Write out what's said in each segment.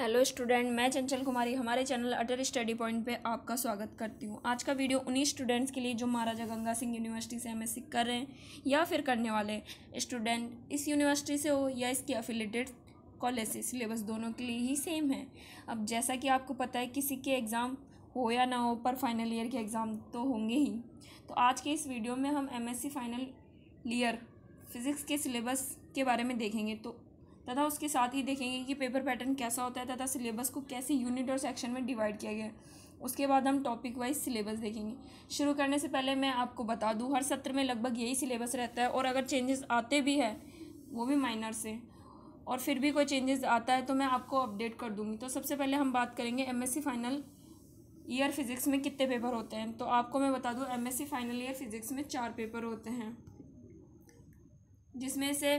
Hello student मैं चंचल कुमारी हमारे चैनल अटल स्टडी पॉइंट पे आपका स्वागत करती हूँ आज का वीडियो उन्हीं स्टूडेंट्स के लिए जो महाराजा गंगा सिंह यूनिवर्सिटी से एमएससी कर रहे हैं या फिर करने वाले स्टूडेंट इस यूनिवर्सिटी से हो या इसके अफिलेटेड कॉलेज से सिलेबस दोनों के लिए ही सेम है अब जैसा कि आपको पता है किसी के एग्ज़ाम हो या ना हो पर फाइनल ईयर के एग्ज़ाम तो होंगे ही तो आज के इस वीडियो में हम एम फाइनल ईयर फिज़िक्स के सिलेबस के बारे में देखेंगे तो तथा उसके साथ ही देखेंगे कि पेपर पैटर्न कैसा होता है तथा सिलेबस को कैसे यूनिट और सेक्शन में डिवाइड किया गया उसके बाद हम टॉपिक वाइज सिलेबस देखेंगे शुरू करने से पहले मैं आपको बता दूँ हर सत्र में लगभग यही सिलेबस रहता है और अगर चेंजेस आते भी हैं वो भी माइनर से और फिर भी कोई चेंजेस आता है तो मैं आपको अपडेट कर दूँगी तो सबसे पहले हम बात करेंगे एमएससी फाइनल ईयर फिज़िक्स में कितने पेपर होते हैं तो आपको मैं बता दूँ एमएससी फाइनल ईयर फिज़िक्स में चार पेपर होते हैं जिसमें से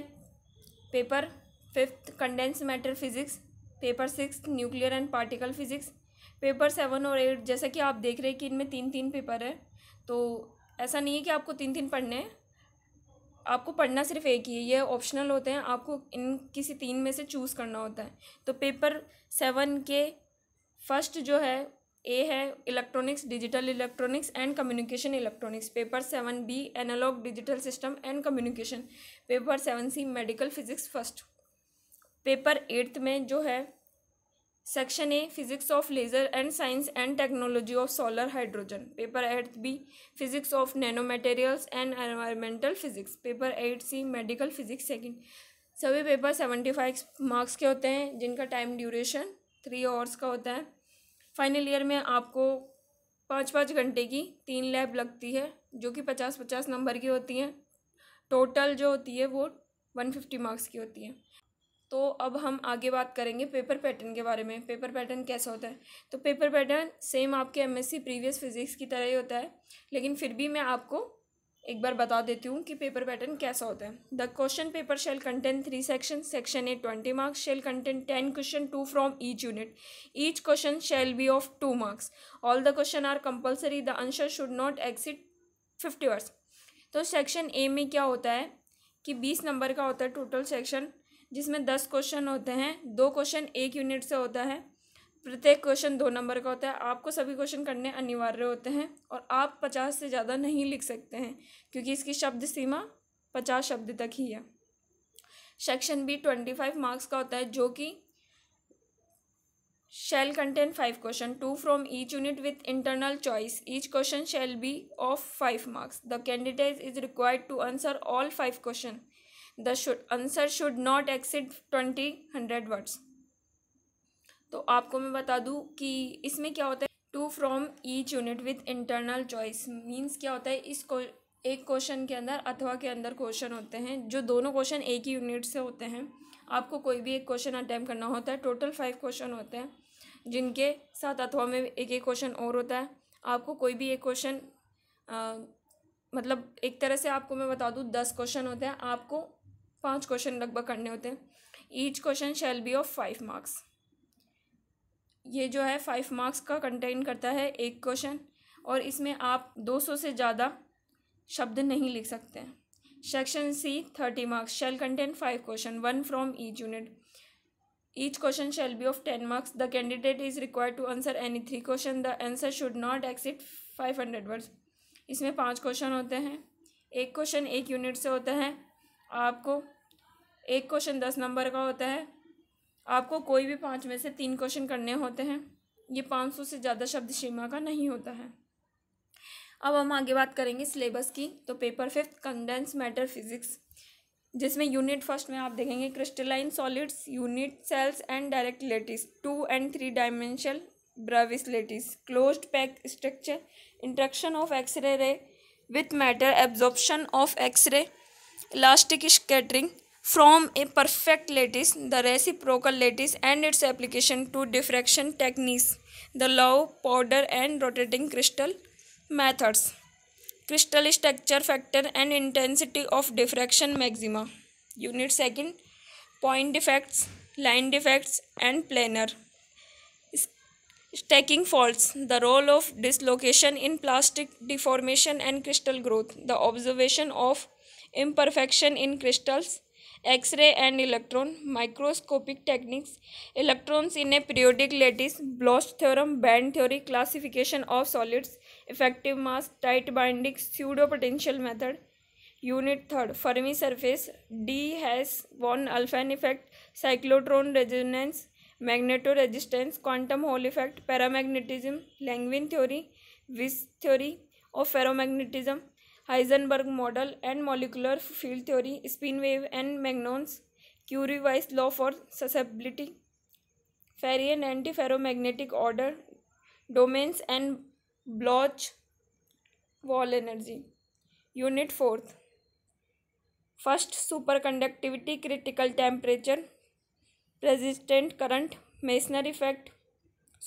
paper fifth condense matter physics paper six nuclear and particle physics paper seven और एट जैसा कि आप देख रहे हैं कि इनमें तीन तीन पेपर है तो ऐसा नहीं है कि आपको तीन तीन पढ़ने हैं आपको पढ़ना सिर्फ एक ही है ये ऑप्शनल होते हैं आपको इन किसी तीन में से चूज़ करना होता है तो पेपर सेवन के फर्स्ट जो है ए है electronics digital electronics and communication electronics paper seven B analogue digital system and communication paper seven C medical physics first paper eighth में जो है section A physics of laser and science and technology of solar hydrogen paper eight B physics of nano materials and environmental physics paper eight C medical physics second सभी paper seventy five marks के होते हैं जिनका time duration three hours का होता है final year में आपको पाँच पाँच घंटे की तीन लैब लगती है जो कि पचास पचास नंबर की होती हैं टोटल जो होती है वो वन फिफ्टी मार्क्स की होती है तो अब हम आगे बात करेंगे पेपर पैटर्न के बारे में पेपर पैटर्न कैसा होता है तो पेपर पैटर्न सेम आपके एमएससी प्रीवियस फिजिक्स की तरह ही होता है लेकिन फिर भी मैं आपको एक बार बता देती हूँ कि पेपर पैटर्न कैसा होता है the question paper shall contain three section section A twenty marks shall contain ten question two from each unit each question shall be of two marks all the question are compulsory the answer should not exceed fifty words तो section A में क्या होता है कि बीस number का होता है टोटल सेक्शन जिसमें दस क्वेश्चन होते हैं दो क्वेश्चन एक यूनिट से होता है प्रत्येक क्वेश्चन दो नंबर का होता है आपको सभी क्वेश्चन करने अनिवार्य होते हैं और आप पचास से ज़्यादा नहीं लिख सकते हैं क्योंकि इसकी शब्द सीमा पचास शब्द तक ही है section B twenty five marks का होता है जो कि shall contain five question two from each unit with internal choice each question shall be of five marks the candidate is required to answer all five question the should answer should not exceed twenty hundred words तो आपको मैं बता दूँ कि इसमें क्या होता है two from each unit with internal choice means क्या होता है इस को एक क्वेश्चन के अंदर अथवा के अंदर क्वेश्चन होते हैं जो दोनों क्वेश्चन एक ही यूनिट से होते हैं आपको कोई भी एक क्वेश्चन अटैम्प करना होता है टोटल फाइव क्वेश्चन होते हैं जिनके साथ अथवा में एक एक क्वेश्चन और होता है आपको कोई भी एक क्वेश्चन मतलब एक तरह से आपको मैं बता दूँ दस क्वेश्चन होते हैं आपको पांच क्वेश्चन लगभग करने होते हैं each question shall be of five marks ये जो है फाइव मार्क्स का कंटेन करता है एक क्वेश्चन और इसमें आप दो सौ से ज़्यादा शब्द नहीं लिख सकते हैं section C thirty marks shall contain five question one from each unit each question shall be of ten marks the candidate is required to answer any three question the answer should not exceed five hundred words इसमें पाँच question होते हैं एक question एक unit से होता है आपको एक क्वेश्चन दस नंबर का होता है आपको कोई भी पाँच में से तीन क्वेश्चन करने होते हैं ये पाँच सौ से ज़्यादा शब्द सीमा का नहीं होता है अब हम आगे बात करेंगे सिलेबस की तो paper fifth condense matter physics जिसमें यूनिट फर्स्ट में आप देखेंगे crystalline solids unit cells and direct lattice two and three dimensional Bravais lattice closed pack structure interaction of x ray ray with matter absorption of x ray elastic scattering from a perfect lattice, the reciprocal lattice and its application to diffraction techniques, the low powder and rotating crystal methods, crystal structure factor and intensity of diffraction maxima, unit second, point defects, line defects and planar. Stacking faults, the role of dislocation in plastic deformation and crystal growth, the observation of imperfection in crystals x-ray and electron microscopic techniques electrons in a periodic lattice bloch's theorem band theory classification of solids effective mass tight binding pseudo potential method unit third fermi surface d has von alphen effect cyclotron resonance magnetoresistance quantum hole effect paramagnetism langevin theory Wiss theory of ferromagnetism Heisenberg model and molecular field theory, spin wave and magnons, Curie-Weiss law for susceptibility, Ferrier and antiferromagnetic order, domains and Bloch wall energy. Unit 4th. First superconductivity critical temperature, resistant current, Masonry effect,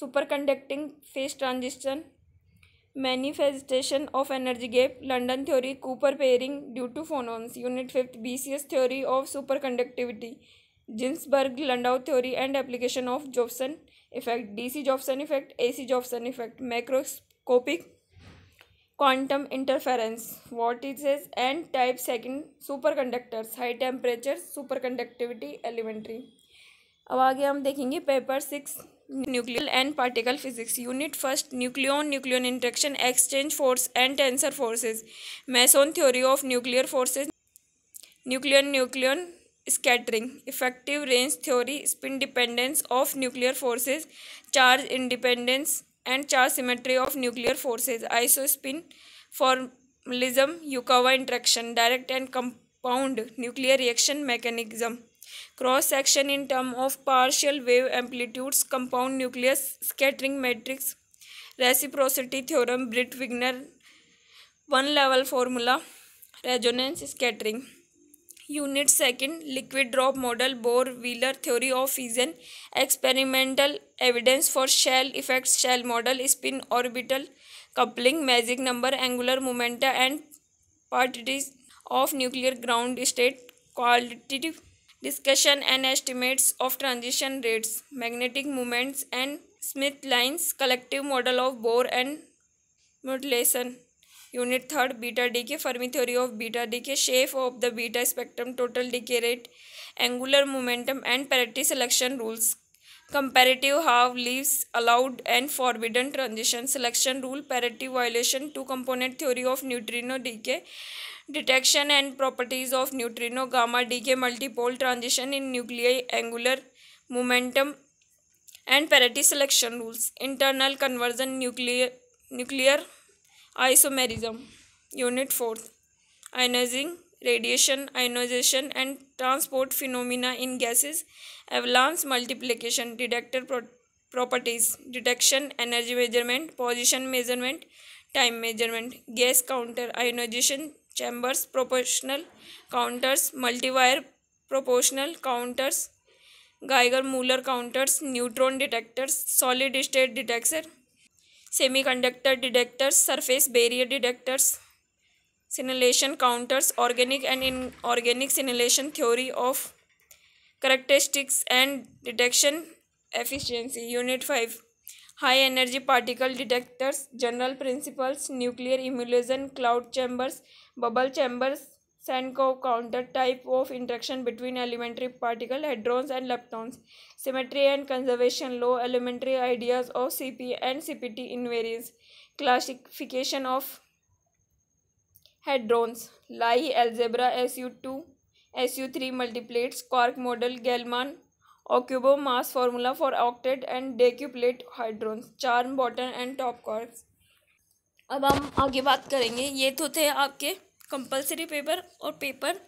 superconducting phase transition, manifestation of energy gap London theory Cooper pairing due to phonons unit fifth B C S theory of super conductivity Ginzburg Landau theory and application of Josephson effect D C Josephson effect A C Josephson effect macroscopic quantum interference is and type second super conductors high temperature super conductivity elementary अब आगे हम देखेंगे paper six nuclear and particle physics unit first nucleon nucleon interaction exchange force and tensor forces Meson theory of nuclear forces nucleon nucleon scattering effective range theory spin dependence of nuclear forces charge independence and charge symmetry of nuclear forces isospin formalism yukawa interaction direct and compound nuclear reaction mechanism cross section in term of partial wave amplitudes compound nucleus scattering matrix reciprocity theorem Britt Wigner one level formula resonance scattering unit second liquid drop model bohr wheeler theory of fission experimental evidence for shell effects shell model spin orbital coupling magic number angular momenta and properties of nuclear ground state qualitative discussion and estimates of transition rates, magnetic moments and Smith lines, collective model of Bohr and modulation. Unit third beta decay, Fermi theory of beta decay, shape of the beta spectrum, total decay rate, angular momentum and parity selection rules. Comparative half leaves allowed and forbidden transition selection rule, parity violation, two component theory of neutrino decay, detection and properties of neutrino gamma decay multipole transition in nuclei angular momentum and parity selection rules internal conversion nuclear nuclear isomerism unit 4 ionizing radiation ionization and transport phenomena in gases avalanche multiplication detector pro properties detection energy measurement position measurement time measurement gas counter ionization chambers proportional counters multiwire proportional counters Geiger Muller counters neutron detectors solid state detector semiconductor detectors surface barrier detectors scintillation counters organic and inorganic scintillation theory of characteristics and detection efficiency unit five high energy particle detectors, general principles, nuclear emulsion, cloud chambers, bubble chambers, Sankow counter type of interaction between elementary particle hadrons and leptons, symmetry and conservation law, elementary ideas of CP and CPT invariance, classification of hadrons, Lie algebra SU2, SU3 multiplates, quark model, Gell-Mann Okubo mass formula for octet and decuplet hadrons charm bottom and top course अब हम आगे बात करेंगे ये तो थे आपके compulsory paper और पेपर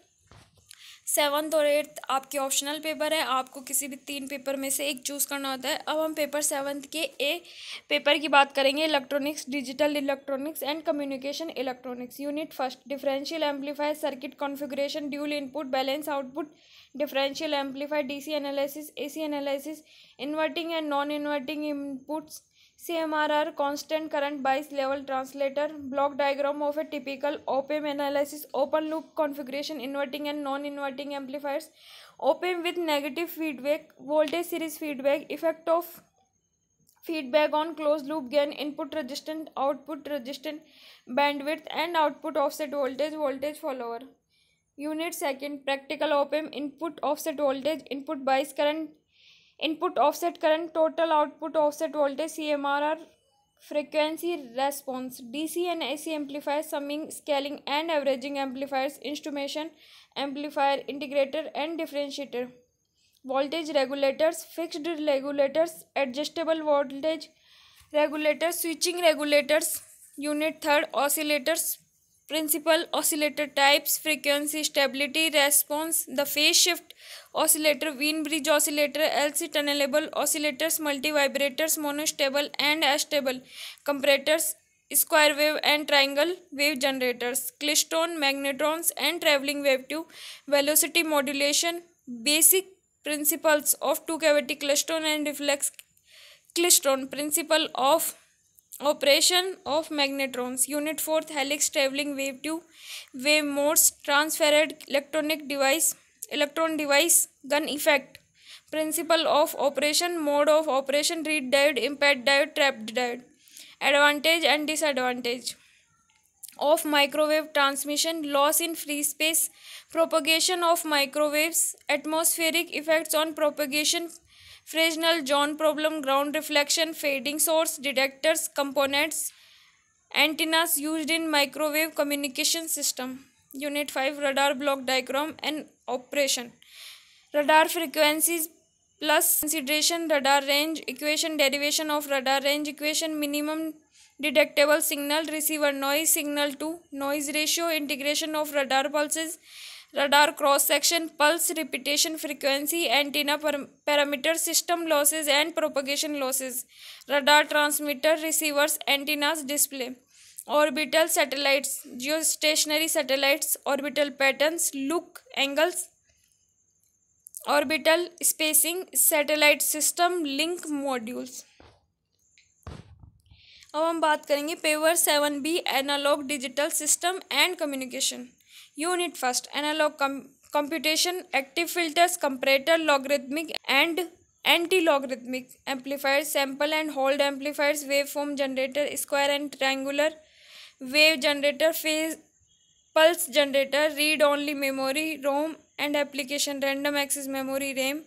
सेवन्थ और एट्थ आपके ऑप्शनल पेपर है आपको किसी भी तीन पेपर में से एक चूज़ करना होता है अब हम पेपर सेवन्थ के ए पेपर की बात करेंगे electronics digital electronics and communication electronics unit first differential amplifier circuit configuration dual input balance output differential amplifier, DC analysis, AC analysis, inverting and non-inverting inputs, CMRR, constant current bias level translator, block diagram of a typical op-amp analysis, open loop configuration, inverting and non-inverting amplifiers, op-amp with negative feedback, voltage series feedback, effect of feedback on closed loop gain input resistance output resistance bandwidth and output offset voltage voltage follower unit second practical op amp input offset voltage input bias current input offset current total output offset voltage C M R R frequency response DC and AC amplifier summing scaling and averaging amplifiers instrumentation amplifier integrator and differentiator voltage regulators fixed regulators adjustable voltage regulators switching regulators unit third oscillators principal oscillator types frequency stability response the phase shift oscillator Wien bridge oscillator lc tunnelable oscillators multi vibrators monostable and astable comparators square wave and triangle wave generators klystron magnetrons and traveling wave tube velocity modulation basic principles of two cavity klystron and reflex klystron principle of Operation of magnetrons. Unit 4th helix traveling wave tube, wave modes, transferred electronic device, electron device, gun effect. Principle of operation, mode of operation, read diode, impact diode, trapped diode. Advantage and disadvantage of microwave transmission, loss in free space, propagation of microwaves, atmospheric effects on propagation Fresnel, John problem, ground reflection, fading source, detectors, components, antennas used in microwave communication system. Unit 5 radar block diagram and operation. Radar frequencies plus consideration radar range equation derivation of radar range equation minimum detectable signal receiver noise signal to noise ratio integration of radar pulses radar cross section pulse repetition frequency antenna parameter system losses and propagation losses radar transmitter receivers antennas display orbital satellites geostationary satellites orbital patterns look angles orbital spacing satellite system link modules अब हम बात करेंगे paper seven B analogue digital system and communication Unit first analog com computation, active filters, comparator, logarithmic and anti-logarithmic amplifiers, sample and hold amplifiers, waveform generator, square and triangular, wave generator, phase pulse generator, read-only memory, ROM and application, random access memory, RAM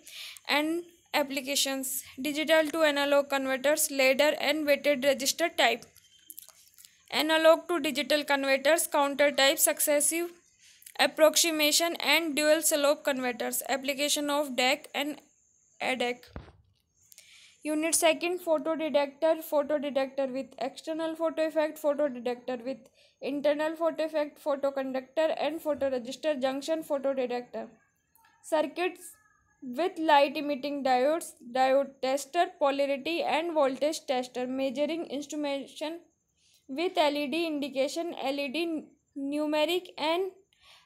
and applications, digital to analog converters, ladder and weighted register type analog to digital converters, counter type, successive approximation and dual slope converters application of DAC and ADAC unit second photodetector photodetector with external photo effect photodetector with internal photo effect photoconductor and photoresistor junction photodetector circuits with light emitting diodes diode tester polarity and voltage tester measuring instrumentation with led indication led numeric and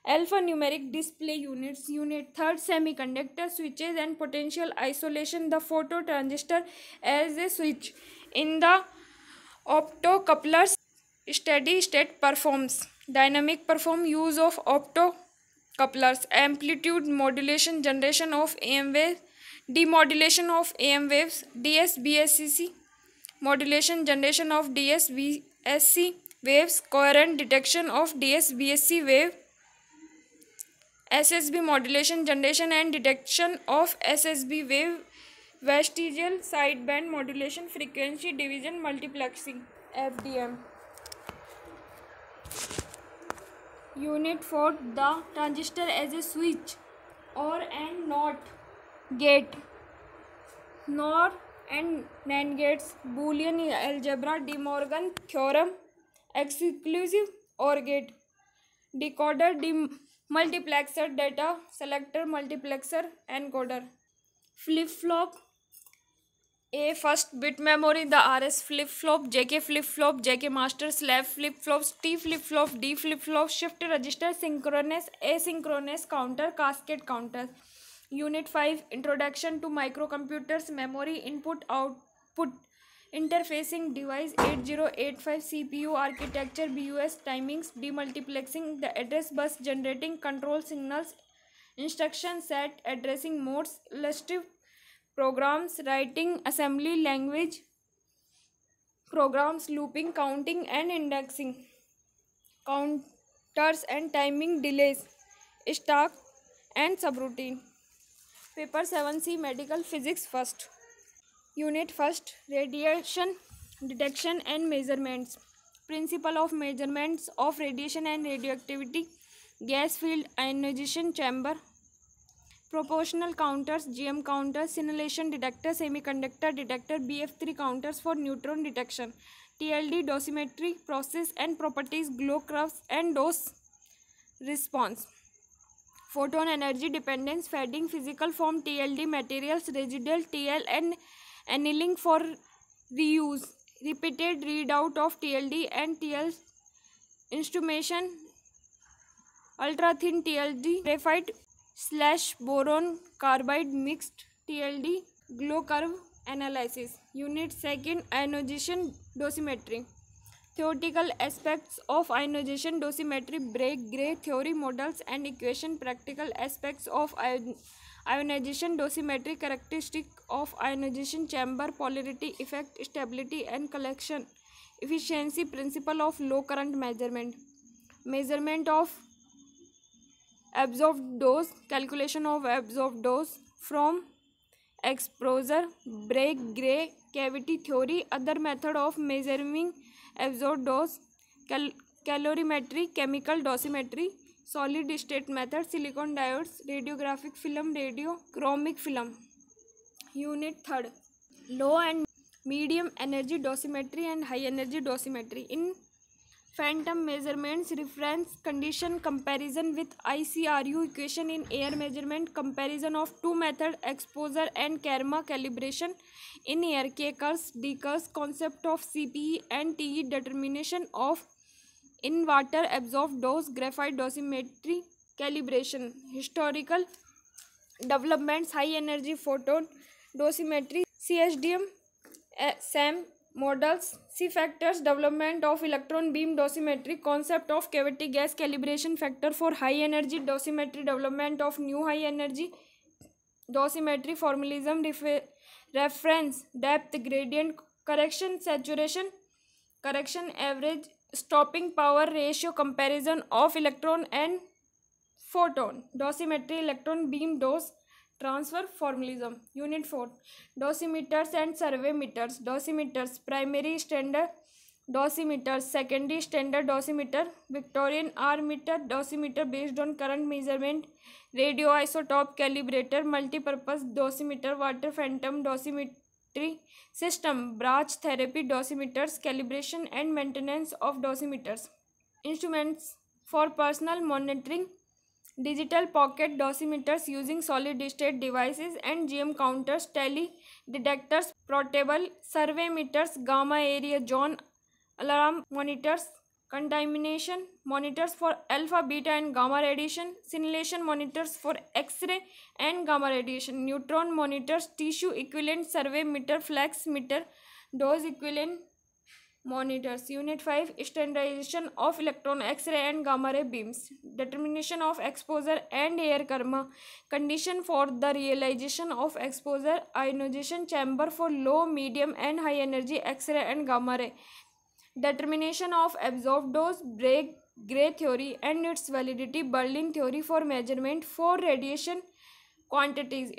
alphanumeric display units unit third semiconductor switches and potential isolation the phototransistor as a switch in the optocouplers steady state performs dynamic perform use of optocouplers amplitude modulation generation of A M wave demodulation of M waves D S B S C C modulation generation of D S B S C waves coherent detection of D S B S C wave SSB modulation generation and detection of SSB wave vestigial sideband modulation frequency division multiplexing FDM unit for the transistor as a switch or and not gate nor and NAND gates boolean algebra de Morgan theorem exclusive OR gate decoder de multiplexer data selector multiplexer encoder flip flop a first bit memory the R S flip flop J K flip flop J K master slave flip flop T flip flop D flip flop shift register synchronous asynchronous counter cascade counter unit five introduction to microcomputers memory input output interfacing device 8085 CPU architecture BUS timings demultiplexing the address bus generating control signals instruction set addressing modes illustrative programs writing assembly language programs looping counting and indexing counters and timing delays stock and subroutine paper 7c medical physics first unit first radiation detection and measurements principle of measurements of radiation and radioactivity gas field ionization chamber proportional counters gm counters cannulation detector semiconductor detector bf3 counters for neutron detection tld dosimetry process and properties glow curves and dose response photon energy dependence fading physical form tld materials residual tl and annealing for reuse, repeated readout of TLD and TL instrumentation, ultra thin TLD, graphite slash boron carbide mixed TLD, glow curve analysis, unit second ionization dosimetry. Theoretical aspects of ionization dosimetry, break gray theory models and equation practical aspects of ionization ionization dosimetric characteristic of ionization chamber polarity effect stability and collection efficiency principle of low current measurement measurement of absorbed dose calculation of absorbed dose from exposure Bragg Gray cavity theory other method of measuring absorbed dose calorimetry chemical dosimetry solid state method silicon diodes radiographic film radiochromic film unit third low and medium energy dosimetry and high energy dosimetry in phantom measurements reference condition comparison with ICRU equation in air measurement comparison of two method exposure and kerma calibration in air केकर्स डीकर्स concept of CPE and T E determination of in water absorbed dose graphite dosimetry calibration historical developments high energy photon dosimetry csdm sam models c factors development of electron beam dosimetry concept of cavity gas calibration factor for high energy dosimetry development of new high energy dosimetry formalism reference depth gradient correction saturation correction average stopping power ratio comparison of electron and photon dosimetry electron beam dose transfer formalism unit four dosimeters and survey meters dosimeters primary standard dosimeter secondary standard dosimeter Victoreen R meter dosimeter based on current measurement radioisotope calibrator multipurpose dosimeter water phantom dosimeter laboratory system branch therapy dosimeters calibration and maintenance of dosimeters instruments for personal monitoring digital pocket dosimeters using solid state devices and gm counters tele detectors portable survey meters gamma area zone alarm monitors Contamination monitors for alpha, beta and gamma radiation. Scintillation monitors for X-ray and gamma radiation. Neutron monitors tissue equivalent survey meter, flex meter, dose equivalent monitors. Unit 5 Standardization of electron X-ray and gamma ray beams. Determination of exposure and air karma. Condition for the realization of exposure. Ionization chamber for low, medium and high energy X-ray and gamma ray. Determination of absorbed dose, gray theory and its validity, Berlin theory for measurement for radiation quantities,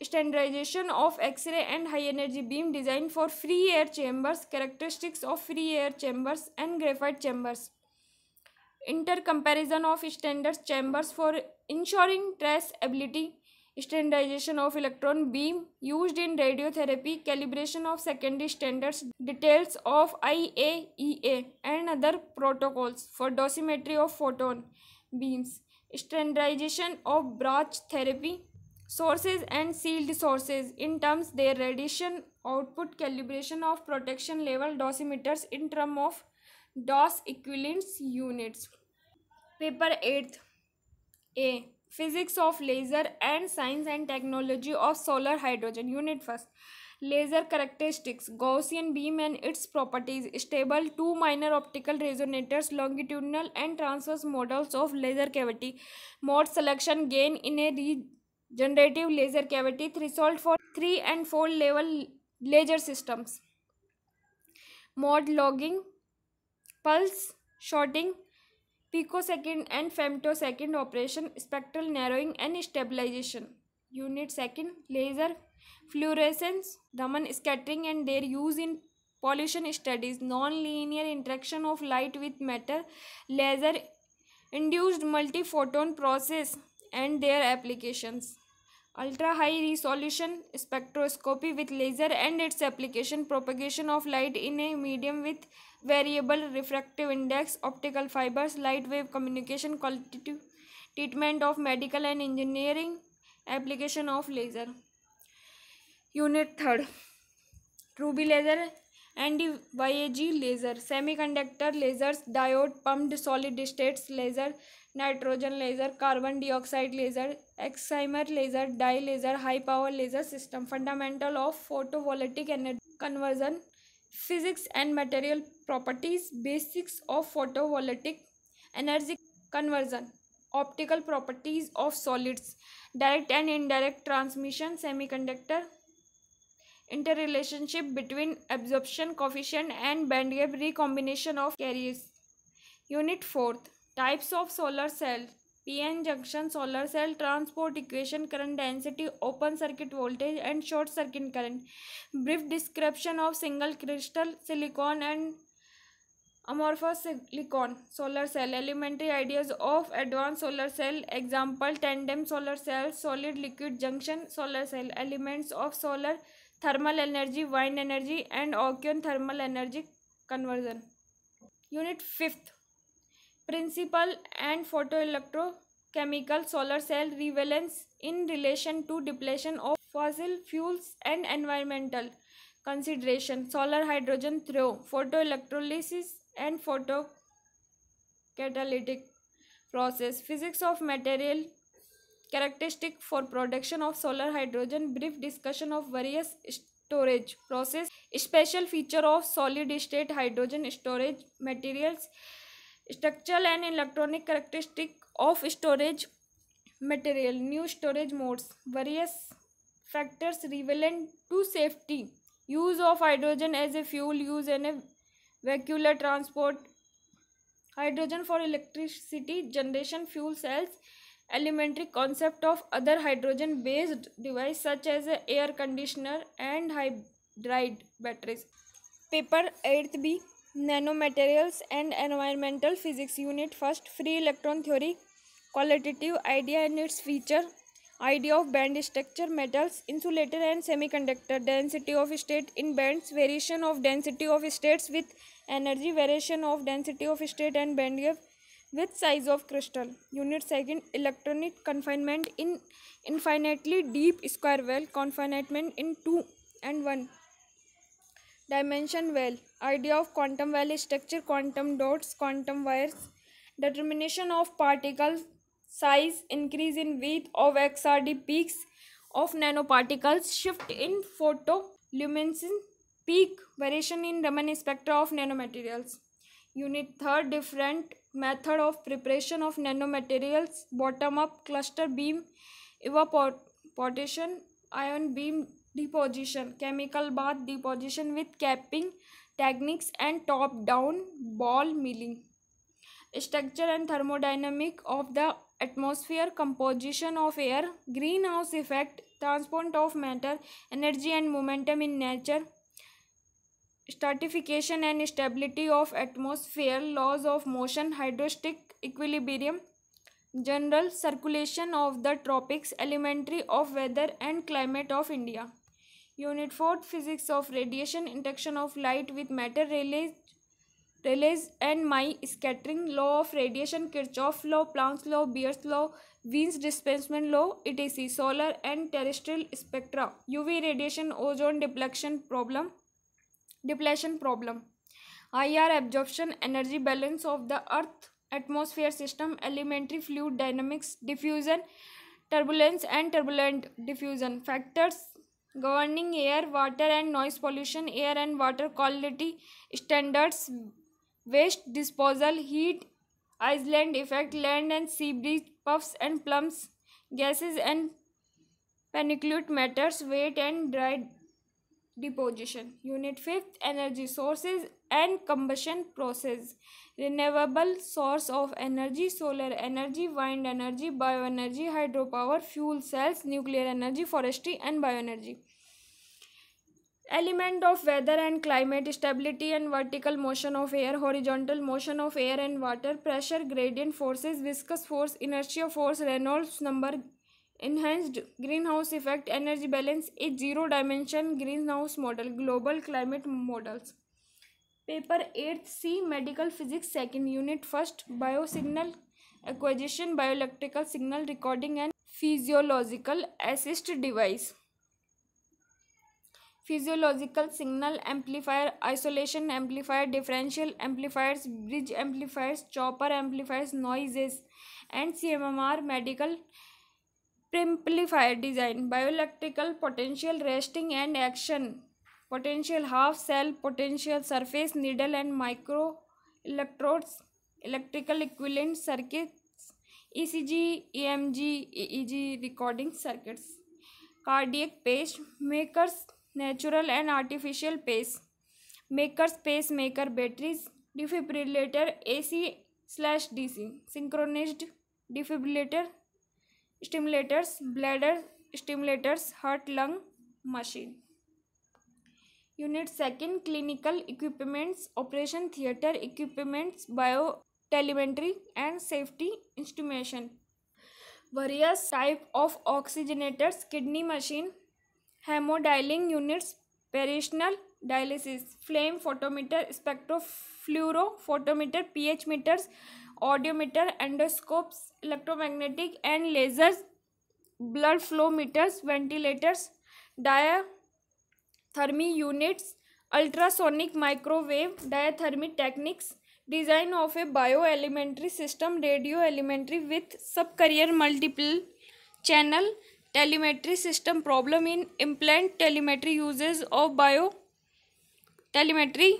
standardization of X-ray and high energy beam design for free air chambers, characteristics of free air chambers and graphite chambers. Intercomparison of standard chambers for ensuring traceability standardization of electron beam used in radiotherapy, calibration of secondary standards, details of IAEA and other protocols for dosimetry of photon beams, standardization of branch therapy, sources and sealed sources in terms their radiation output, calibration of protection level dosimeters in terms of dose equivalence units. Paper 8 A physics of laser and science and technology of solar hydrogen unit first laser characteristics gaussian beam and its properties stable two minor optical resonators longitudinal and transverse models of laser cavity mode selection gain in a regenerative laser cavity threshold for 3 and 4 level laser systems mode logging pulse shorting picosecond and femtosecond operation, spectral narrowing and stabilization. Unit second, laser fluorescence, Raman scattering and their use in pollution studies, non-linear interaction of light with matter, laser induced multi-photon process and their applications ultra high resolution spectroscopy with laser and its application propagation of light in a medium with variable refractive index optical fibers light wave communication qualitative treatment of medical and engineering application of laser unit 3 ruby laser and Y A G laser conductor laser diode pumped solid states laser nitrogen laser carbon dioxide laser excimer laser dye laser high power laser system fundamental of photovoltaic energy conversion physics and material properties basics of photovoltaic energy conversion optical properties of solids direct and indirect transmission semiconductor interrelationship between absorption coefficient and band gap recombination of carriers. Unit 4. Types of solar cell. PN junction solar cell transport equation current density open circuit voltage and short circuit current. Brief description of single crystal silicon and amorphous silicon solar cell elementary ideas of advanced solar cell example tandem solar cell solid liquid junction solar cell elements of solar thermal energy, wind energy and Ocean thermal energy conversion. Unit 5th Principle and photoelectrochemical solar cell revalence in relation to depletion of fossil fuels and environmental consideration. Solar hydrogen through photoelectrolysis and photocatalytic process. Physics of material characteristic for production of solar hydrogen, brief discussion of various storage process, special feature of solid state hydrogen storage materials, structural and electronic characteristic of storage material, new storage modes, various factors relevant to safety, use of hydrogen as a fuel, use in a vehicular transport, hydrogen for electricity generation, fuel cells, elementary concept of other hydrogen based device such as air conditioner and hybrid batteries paper 8b nanomaterials and environmental physics unit first free electron theory qualitative idea and its feature idea of band structure metals insulator and semiconductor density of state in bands variation of density of states with energy variation of density of state and band gap with size of crystal unit second electronic confinement in infinitely deep square well confinement in 2 and 1 dimension well idea of quantum well structure quantum dots quantum wires determination of particle size increase in width of xrd peaks of nanoparticles shift in photoluminescence peak variation in raman spectra of nanomaterials unit third different method of preparation of nanomaterials, bottom-up cluster beam evaporation, ion beam deposition, chemical bath deposition with capping techniques and top-down ball milling. Structure and thermodynamic of the atmosphere, composition of air, greenhouse effect, transport of matter, energy and momentum in nature, stratification and stability of atmosphere, laws of motion, hydrostatic equilibrium, general circulation of the tropics, elementary of weather and climate of India. Unit 4 Physics of radiation, interaction of light with matter, Rayleigh, Rayleigh's and my scattering, law of radiation, Kirchhoff law, Planck's law, Beer's law, Wien's displacement law, etc. Solar and terrestrial spectra, UV radiation, ozone depletion problem, depletion problem. IR absorption energy balance of the earth atmosphere system elementary fluid dynamics diffusion turbulence and turbulent diffusion factors governing air water and noise pollution air and water quality standards waste disposal heat island effect land and sea breeze puffs and plums gases and paniculate matters weight and dry deposition. Unit 5th energy sources and combustion process. Renewable source of energy solar energy, wind energy, bioenergy, hydropower, fuel cells, nuclear energy, forestry and bioenergy. Element of weather and climate stability and vertical motion of air, horizontal motion of air and water, pressure gradient forces, viscous force, inertia force, Reynolds number, enhanced greenhouse effect energy balance a zero dimension greenhouse model global climate models paper eight c medical physics second unit first biosignal acquisition bioelectrical signal recording and physiological assist device physiological signal amplifier isolation amplifier differential amplifiers bridge amplifiers chopper amplifiers noises and cmmr medical preamplifier design bioelectrical potential resting and action potential half cell potential surface needle and microelectrodes electrical equivalent circuit E C G E M G E G recording circuits cardiac pacemakers natural and artificial pacemakers pacemaker batteries defibrillator A C slash D C synchronized defibrillator stimulators bladder stimulators heart lung machine unit second clinical equipments operation theatre equipments biotelemetry and safety इंस्टूमेशन various type of oxygenators kidney machine hemodialysis units peritoneal dialysis flame photometer spectrofluorophotometer P meters audiometer, endoscopes, electromagnetic and lasers, blood flow meters, ventilators, diathermy units, ultrasonic microwave, diathermy techniques, design of a bioelementary system, radio elementary with subcarrier multiple channel, telemetry system problem in implant telemetry uses of bio telemetry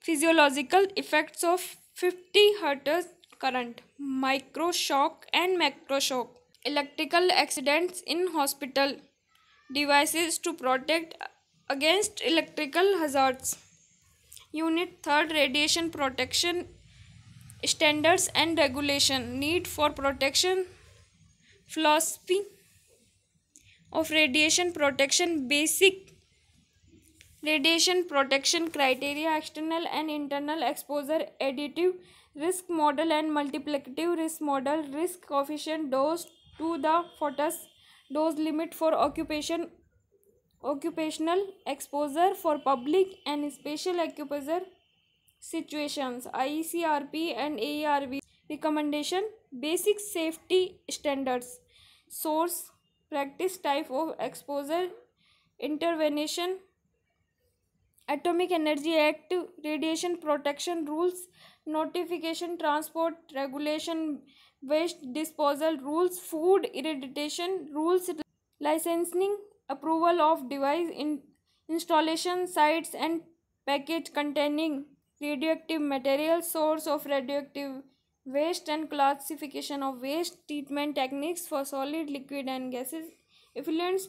physiological effects of 50 hertz current, micro shock and macro shock, electrical accidents in hospital, devices to protect against electrical hazards. Unit third Radiation Protection Standards and Regulation Need for Protection Philosophy of Radiation Protection Basic radiation protection criteria external and internal exposure additive risk model and multiplicative risk model risk coefficient dose to the fortis dose limit for occupation occupational exposure for public and special exposure situations ICRP and ARV recommendation basic safety standards source practice type of exposure intervention atomic energy act radiation protection rules notification transport regulation waste disposal rules food irradiation rules licensing approval of device in installation sites and package containing radioactive materials source of radioactive waste and classification of waste treatment techniques for solid liquid and gases effluents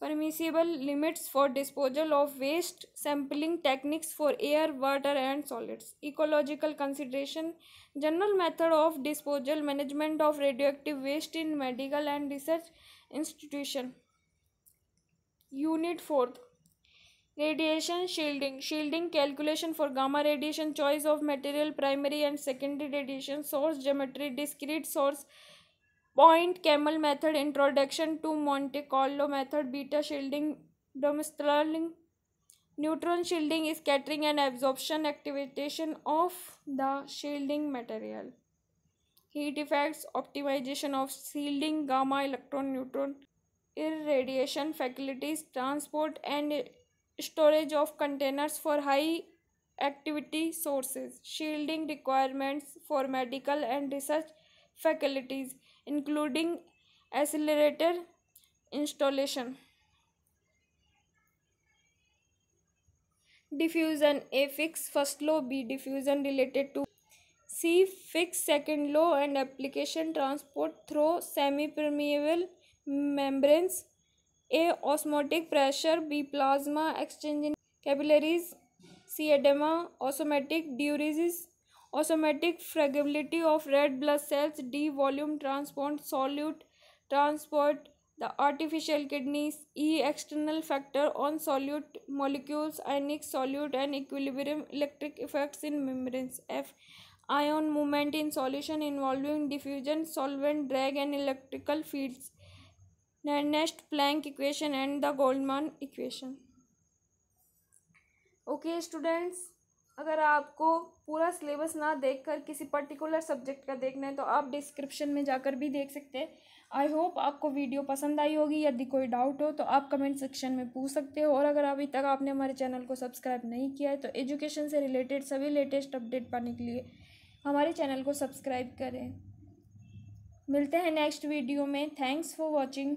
permissible limits for disposal of waste, sampling techniques for air, water and solids, ecological consideration, general method of disposal, management of radioactive waste in medical and research institution. Unit 4 radiation shielding shielding calculation for gamma radiation choice of material primary and secondary radiation source geometry discrete source point camel method introduction to monte carlo method beta shielding domesticating neutron shielding scattering and absorption activation of the shielding material heat effects optimization of shielding gamma electron neutron irradiation facilities, transport and storage of containers for high activity sources shielding requirements for medical and research facilities. Including accelerator installation diffusion a fixed first law b diffusion related to c fixed second law and application transport through semi permeable membranes a osmotic pressure b plasma exchange in capillaries c edema osmotic diuresis Osmotic fragility of red blood cells, D volume transport, solute transport, the artificial kidneys, E external factor on solute molecules, ionic solute and equilibrium electric effects in membranes, F ion movement in solution involving diffusion, solvent drag and electrical fields. Next Planck equation and the Goldman equation. Okay students, अगर आपको पूरा syllabus ना देखकर किसी particular subject का देखना है तो आप डिस्क्रिप्शन में जाकर भी देख सकते हैं आई होप आपको वीडियो पसंद आई होगी यदि कोई डाउट हो तो आप कमेंट सेक्शन में पूछ सकते हो और अगर अभी तक आपने हमारे चैनल को सब्सक्राइब नहीं किया है तो एजुकेशन से रिलेटेड सभी लेटेस्ट अपडेट पाने के लिए हमारे चैनल को सब्सक्राइब करें मिलते हैं नेक्स्ट वीडियो में थैंक्स फॉर वॉचिंग